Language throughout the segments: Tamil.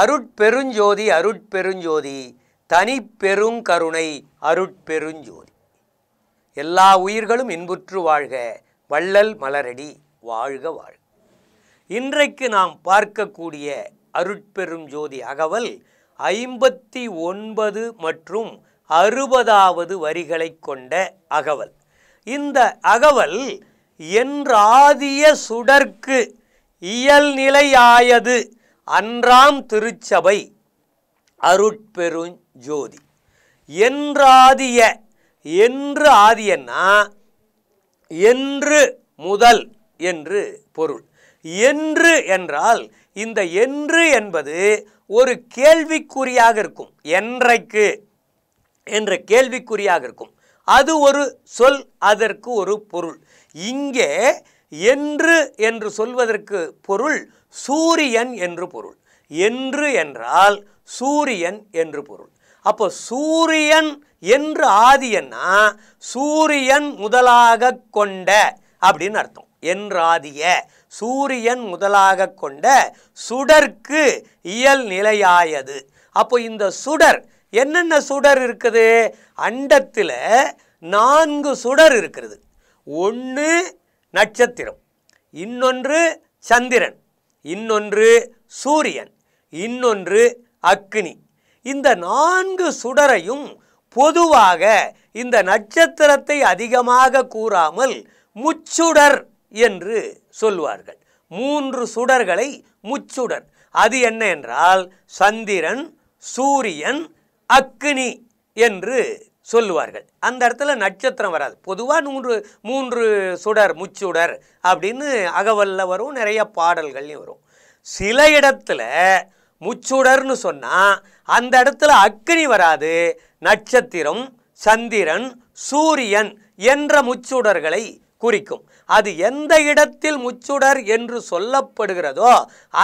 அருட்பெருஞ்சோதி அருட்பெருஞ்சோதி தனி பெருங்கருணை அருட்பெருஞ்சோதி எல்லா உயிர்களும் இன்புற்று வாழ்க வள்ளல் மலரடி வாழ்க வாழ்க இன்றைக்கு நாம் பார்க்கக்கூடிய அருட்பெரும் ஜோதி அகவல் ஐம்பத்தி ஒன்பது மற்றும் அறுபதாவது வரிகளை கொண்ட அகவல் இந்த அகவல் என்றாதிய சுடர்க்கு இயல்நிலையாயது அன்றாம் திருச்சபை ஜோதி என்றாதிய என்று ஆதியன்னா என்று முதல் என்று பொருள் என்று என்றால் இந்த என்று என்பது ஒரு கேள்விக்குறியாக இருக்கும் என்றைக்கு என்ற கேள்விக்குறியாக இருக்கும் அது ஒரு சொல் அதற்கு ஒரு பொருள் இங்கே என்று என்று சொல்வதற்கு பொருள் சூரியன் என்று பொருள் என்று என்றால் சூரியன் என்று பொருள் அப்போ சூரியன் என்று ஆதியன்னா சூரியன் முதலாக கொண்ட அப்படின்னு அர்த்தம் என்று ஆதிய சூரியன் முதலாக கொண்ட சுடர்க்கு இயல் நிலையாயது அப்போ இந்த சுடர் என்னென்ன சுடர் இருக்குது அண்டத்தில் நான்கு சுடர் இருக்கிறது ஒன்று நட்சத்திரம் இன்னொன்று சந்திரன் இன்னொன்று சூரியன் இன்னொன்று அக்னி இந்த நான்கு சுடரையும் பொதுவாக இந்த நட்சத்திரத்தை அதிகமாக கூறாமல் முச்சுடர் என்று சொல்வார்கள் மூன்று சுடர்களை முச்சுடர் அது என்ன என்றால் சந்திரன் சூரியன் அக்னி என்று சொல்லுவார்கள் அந்த இடத்துல நட்சத்திரம் வராது பொதுவாக நூறு மூன்று சுடர் முச்சுடர் அப்படின்னு அகவலில் வரும் நிறைய பாடல்கள்லையும் வரும் சில இடத்துல முச்சுடர்னு சொன்னால் அந்த இடத்துல அக்னி வராது நட்சத்திரம் சந்திரன் சூரியன் என்ற முச்சுடர்களை குறிக்கும் அது எந்த இடத்தில் முச்சுடர் என்று சொல்லப்படுகிறதோ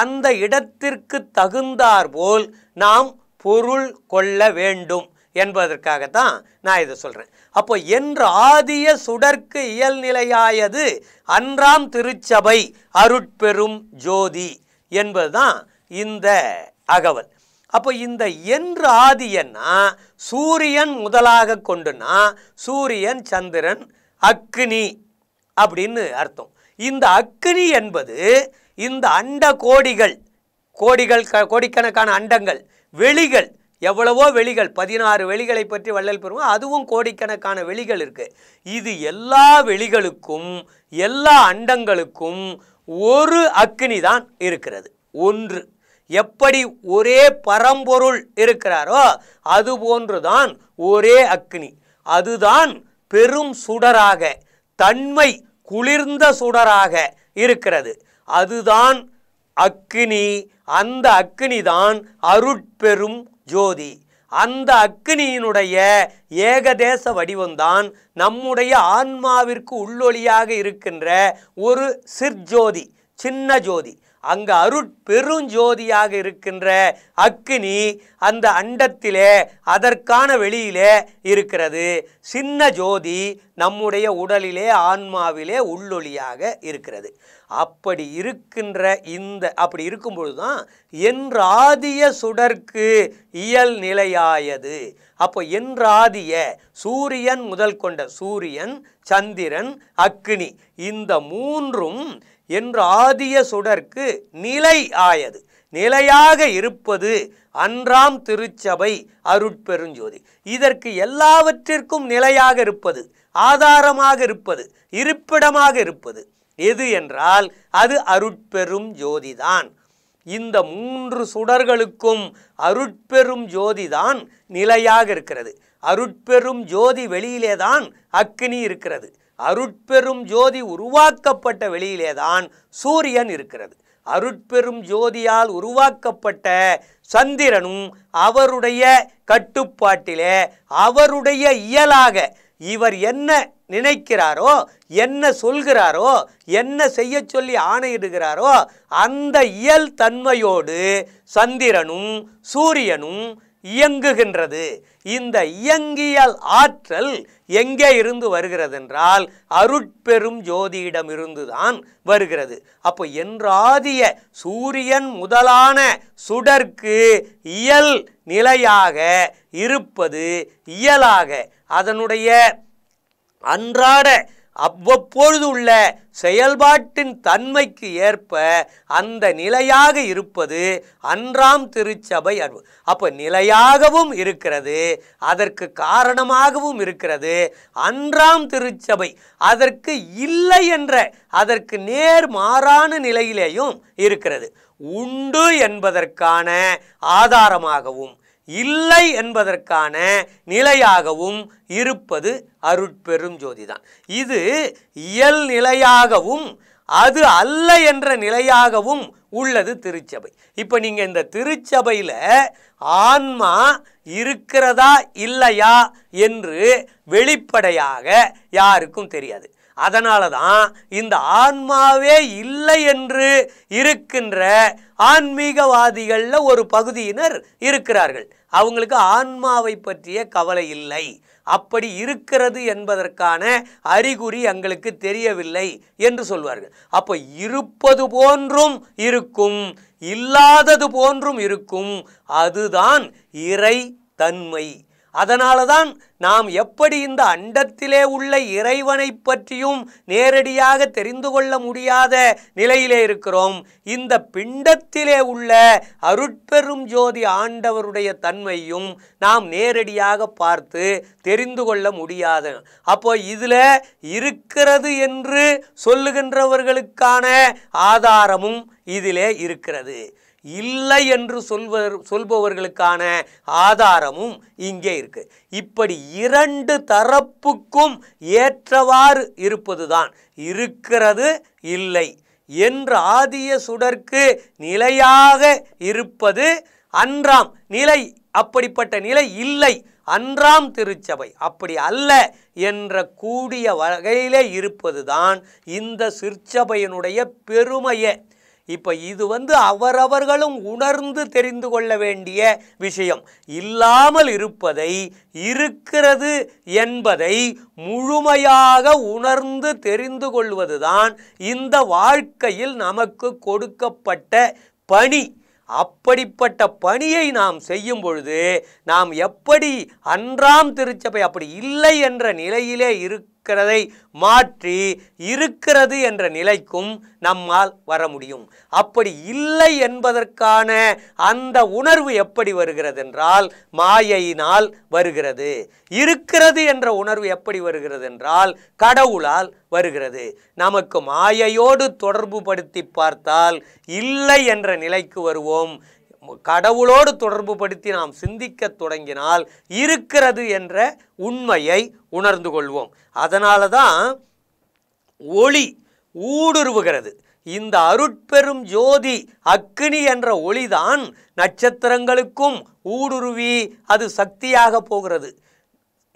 அந்த இடத்திற்கு தகுந்தாற்போல் நாம் பொருள் கொள்ள வேண்டும் என்பதற்காகத்தான் நான் இதை சொல்கிறேன் அப்போ என்று ஆதிய சுடற்கு இயல்நிலையாயது அன்றாம் திருச்சபை அருட்பெரும் ஜோதி என்பதுதான் இந்த அகவல் அப்போ இந்த என்று ஆதியன்னா சூரியன் முதலாக கொண்டுனா சூரியன் சந்திரன் அக்னி அப்படின்னு அர்த்தம் இந்த அக்னி என்பது இந்த அண்ட கோடிகள் கோடிகள் கோடிக்கணக்கான அண்டங்கள் வெளிகள் எவ்வளவோ வெளிகள் பதினாறு வெளிகளை பற்றி வள்ளல் பெறுவோம் அதுவும் கோடிக்கணக்கான வெளிகள் இருக்குது இது எல்லா வெளிகளுக்கும் எல்லா அண்டங்களுக்கும் ஒரு அக்னி தான் இருக்கிறது ஒன்று எப்படி ஒரே பரம்பொருள் இருக்கிறாரோ அது தான் ஒரே அக்னி அதுதான் பெரும் சுடராக தன்மை குளிர்ந்த சுடராக இருக்கிறது அதுதான் அக்னி அந்த அக்னி தான் அருட்பெரும் ஜோதி அந்த அக்னியினுடைய ஏகதேச வடிவம்தான் நம்முடைய ஆன்மாவிற்கு உள்ளொளியாக இருக்கின்ற ஒரு சிற்ஜோதி சின்ன ஜோதி அங்கு அருட்பெருஞ்சோதியாக இருக்கின்ற அக்னி அந்த அண்டத்திலே அதற்கான வெளியிலே இருக்கிறது சின்ன ஜோதி நம்முடைய உடலிலே ஆன்மாவிலே உள்ளொளியாக இருக்கிறது அப்படி இருக்கின்ற இந்த அப்படி இருக்கும்பொழுது தான் என்றாதிய சுடற்கு இயல் நிலையாயது அப்போ என்றாதிய சூரியன் முதல் கொண்ட சூரியன் சந்திரன் அக்னி இந்த மூன்றும் என்றாதிய சுடற்கு நிலை ஆயது நிலையாக இருப்பது அன்றாம் திருச்சபை அருட்பெருஞ்சோதி இதற்கு எல்லாவற்றிற்கும் நிலையாக இருப்பது ஆதாரமாக இருப்பது இருப்பிடமாக இருப்பது எது என்றால் அது அருட்பெரும் ஜோதிதான் இந்த மூன்று சுடர்களுக்கும் அருட்பெரும் ஜோதிதான் நிலையாக இருக்கிறது அருட்பெரும் ஜோதி வெளியிலேதான் அக்னி இருக்கிறது அருட்பெரும் ஜோதி உருவாக்கப்பட்ட வெளியிலேதான் சூரியன் இருக்கிறது அருட்பெரும் ஜோதியால் உருவாக்கப்பட்ட சந்திரனும் அவருடைய கட்டுப்பாட்டிலே அவருடைய இயலாக இவர் என்ன நினைக்கிறாரோ என்ன சொல்கிறாரோ என்ன செய்ய சொல்லி ஆணையிடுகிறாரோ அந்த இயல் தன்மையோடு சந்திரனும் சூரியனும் இயங்குகின்றது இந்த இயங்கியல் ஆற்றல் எங்கே இருந்து வருகிறது என்றால் அருட்பெரும் ஜோதியிடம் இருந்துதான் வருகிறது அப்போ என்றாதிய சூரியன் முதலான சுடற்கு இயல் நிலையாக இருப்பது இயலாக அதனுடைய அன்றாட அவ்வப்பொழுது உள்ள செயல்பாட்டின் தன்மைக்கு ஏற்ப அந்த நிலையாக இருப்பது அன்றாம் திருச்சபை அன்பு அப்போ நிலையாகவும் இருக்கிறது அதற்கு காரணமாகவும் இருக்கிறது அன்றாம் திருச்சபை அதற்கு இல்லை என்ற அதற்கு நேர் மாறான நிலையிலேயும் இருக்கிறது உண்டு என்பதற்கான ஆதாரமாகவும் இல்லை என்பதற்கான நிலையாகவும் இருப்பது அருட்பெரும் ஜோதி தான் இது இயல் நிலையாகவும் அது அல்ல என்ற நிலையாகவும் உள்ளது திருச்சபை இப்போ நீங்கள் இந்த திருச்சபையில் ஆன்மா இருக்கிறதா இல்லையா என்று வெளிப்படையாக யாருக்கும் தெரியாது அதனால தான் இந்த ஆன்மாவே இல்லை இல்லை என்று இருக்கின்ற ஆன்மீகவாதிகளில் ஒரு பகுதியினர் இருக்கிறார்கள் அவங்களுக்கு ஆன்மாவை பற்றிய கவலை இல்லை அப்படி இருக்கிறது என்பதற்கான அறிகுறி எங்களுக்கு தெரியவில்லை என்று சொல்வார்கள் அப்போ இருப்பது போன்றும் இருக்கும் இல்லாதது போன்றும் இருக்கும் அதுதான் இறை தன்மை அதனால தான் நாம் எப்படி இந்த அண்டத்திலே உள்ள இறைவனை பற்றியும் நேரடியாக தெரிந்து கொள்ள முடியாத நிலையிலே இருக்கிறோம் இந்த பிண்டத்திலே உள்ள அருட்பெரும் ஜோதி ஆண்டவருடைய தன்மையும் நாம் நேரடியாக பார்த்து தெரிந்து கொள்ள முடியாது அப்போ இதில் இருக்கிறது என்று சொல்லுகின்றவர்களுக்கான ஆதாரமும் இதிலே இருக்கிறது இல்லை என்று சொல்வர் சொல்பவர்களுக்கான ஆதாரமும் இங்கே இருக்குது இப்படி இரண்டு தரப்புக்கும் ஏற்றவாறு இருப்பதுதான் இருக்கிறது இல்லை என்று ஆதிய சுடர்க்கு நிலையாக இருப்பது அன்றாம் நிலை அப்படிப்பட்ட நிலை இல்லை அன்றாம் திருச்சபை அப்படி அல்ல என்ற கூடிய வகையிலே இருப்பதுதான் இந்த சிற்சபையினுடைய பெருமையை இப்போ இது வந்து அவரவர்களும் உணர்ந்து தெரிந்து கொள்ள வேண்டிய விஷயம் இல்லாமல் இருப்பதை இருக்கிறது என்பதை முழுமையாக உணர்ந்து தெரிந்து கொள்வதுதான் இந்த வாழ்க்கையில் நமக்கு கொடுக்கப்பட்ட பணி அப்படிப்பட்ட பணியை நாம் செய்யும் பொழுது நாம் எப்படி அன்றாம் திருச்சபை அப்படி இல்லை என்ற நிலையிலே இருக்க இருக்கிறதை மாற்றி இருக்கிறது என்ற நிலைக்கும் நம்மால் வர முடியும் அப்படி இல்லை என்பதற்கான அந்த உணர்வு எப்படி வருகிறது என்றால் மாயையினால் வருகிறது இருக்கிறது என்ற உணர்வு எப்படி வருகிறது என்றால் கடவுளால் வருகிறது நமக்கு மாயையோடு தொடர்பு படுத்தி பார்த்தால் இல்லை என்ற நிலைக்கு வருவோம் கடவுளோடு தொடர்பு படுத்தி நாம் சிந்திக்க தொடங்கினால் இருக்கிறது என்ற உண்மையை உணர்ந்து கொள்வோம் அதனால தான் ஒளி ஊடுருவுகிறது இந்த அருட்பெரும் ஜோதி அக்னி என்ற ஒளிதான் நட்சத்திரங்களுக்கும் ஊடுருவி அது சக்தியாக போகிறது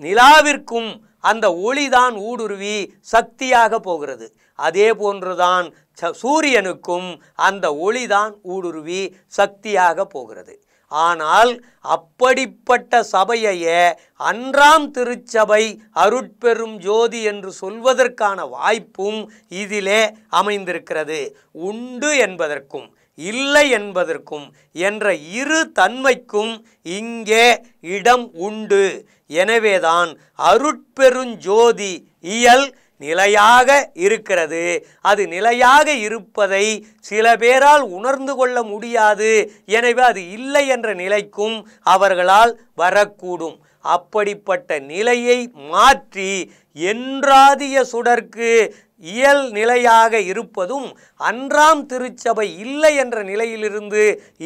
நிலாவிற்கும் அந்த ஒளிதான் ஊடுருவி சக்தியாக போகிறது அதே போன்றுதான் சூரியனுக்கும் அந்த ஒளிதான் ஊடுருவி சக்தியாக போகிறது ஆனால் அப்படிப்பட்ட சபையையே அன்றாம் திருச்சபை அருட்பெரும் ஜோதி என்று சொல்வதற்கான வாய்ப்பும் இதிலே அமைந்திருக்கிறது உண்டு என்பதற்கும் இல்லை என்பதற்கும் என்ற இரு தன்மைக்கும் இங்கே இடம் உண்டு எனவேதான் அருட்பெருஞ்சோதி இயல் நிலையாக இருக்கிறது அது நிலையாக இருப்பதை சில பேரால் உணர்ந்து கொள்ள முடியாது எனவே அது இல்லை என்ற நிலைக்கும் அவர்களால் வரக்கூடும் அப்படிப்பட்ட நிலையை மாற்றி என்றாதிய சுடர்க்கு இயல் நிலையாக இருப்பதும் அன்றாம் திருச்சபை இல்லை என்ற நிலையிலிருந்து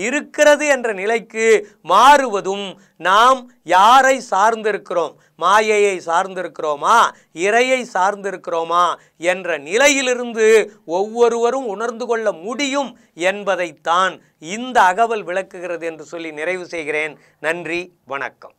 இருக்கிறது என்ற நிலைக்கு மாறுவதும் நாம் யாரை சார்ந்திருக்கிறோம் மாயையை சார்ந்திருக்கிறோமா இறையை சார்ந்திருக்கிறோமா என்ற நிலையிலிருந்து ஒவ்வொருவரும் உணர்ந்து கொள்ள முடியும் என்பதைத்தான் இந்த அகவல் விளக்குகிறது என்று சொல்லி நிறைவு செய்கிறேன் நன்றி வணக்கம்